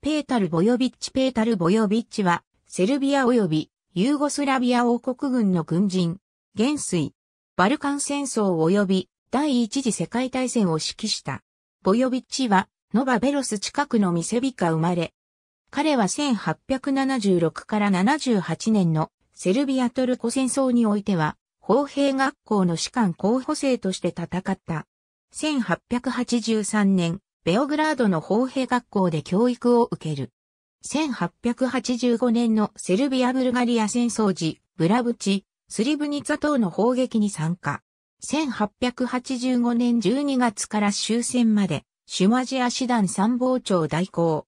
ペータル・ボヨビッチ・ペータル・ボヨビッチは、セルビア及びユーゴスラビア王国軍の軍人、元帥、バルカン戦争及び第一次世界大戦を指揮した。ボヨビッチは、ノバベロス近くのミセビカ生まれ。彼は1876から78年のセルビアトルコ戦争においては、砲兵学校の士官候補生として戦った。1883年、ベオグラードの砲兵学校で教育を受ける。1885年のセルビア・ブルガリア戦争時、ブラブチ、スリブニツァ等の砲撃に参加。1885年12月から終戦まで、シュマジア師団参謀長代行。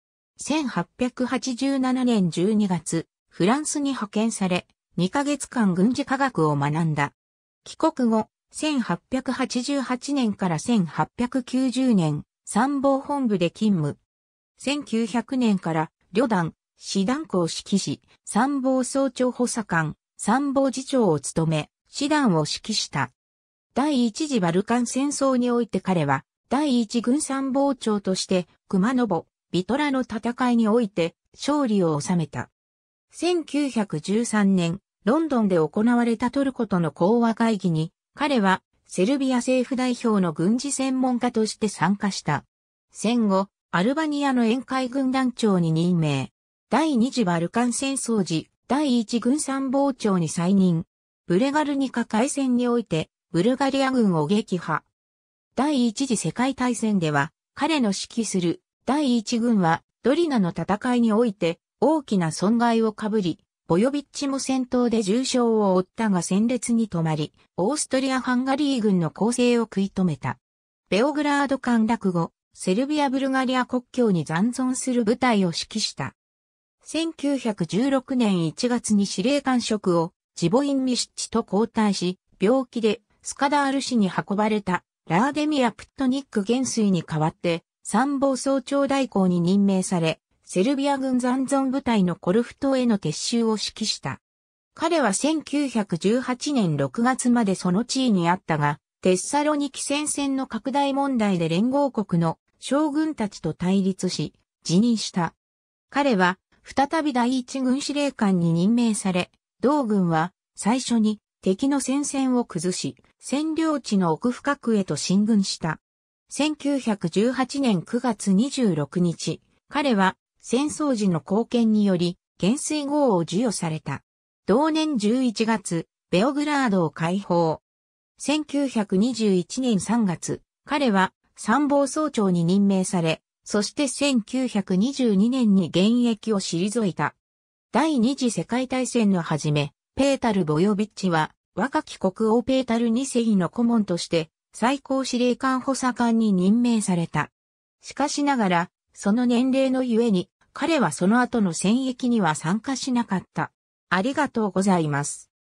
1887年12月、フランスに派遣され、2ヶ月間軍事科学を学んだ。帰国後、1888年から1890年、参謀本部で勤務。1900年から旅団、師団校指揮し、参謀総長補佐官、参謀次長を務め、師団を指揮した。第一次バルカン戦争において彼は、第一軍参謀長として、熊野母、ビトラの戦いにおいて、勝利を収めた。1913年、ロンドンで行われたトルコとの講和会議に、彼はセルビア政府代表の軍事専門家として参加した。戦後、アルバニアの宴会軍団長に任命。第二次バルカン戦争時、第一軍参謀長に再任。ブレガルニカ海戦において、ブルガリア軍を撃破。第一次世界大戦では、彼の指揮する第一軍はドリナの戦いにおいて大きな損害をかぶり、ボヨビッチも戦闘で重傷を負ったが戦列に止まり、オーストリア・ハンガリー軍の攻勢を食い止めた。ベオグラード陥落後、セルビア・ブルガリア国境に残存する部隊を指揮した。1916年1月に司令官職をジボイン・ミシッチと交代し、病気でスカダール市に運ばれたラーデミア・プットニック元帥に代わって参謀総長代行に任命され、セルビア軍残存部隊のコルフ島への撤収を指揮した。彼は1918年6月までその地位にあったが、テッサロニキ戦線の拡大問題で連合国の将軍たちと対立し、辞任した。彼は、再び第一軍司令官に任命され、同軍は、最初に敵の戦線を崩し、占領地の奥深くへと進軍した。1918年9月26日、彼は戦争時の貢献により、元帥号を授与された。同年11月、ベオグラードを解放。1921年3月、彼は参謀総長に任命され、そして1922年に現役を退いた。第二次世界大戦の初め、ペータル・ボヨビッチは若き国王ペータル2世の顧問として最高司令官補佐官に任命された。しかしながら、その年齢のゆえに彼はその後の戦役には参加しなかった。ありがとうございます。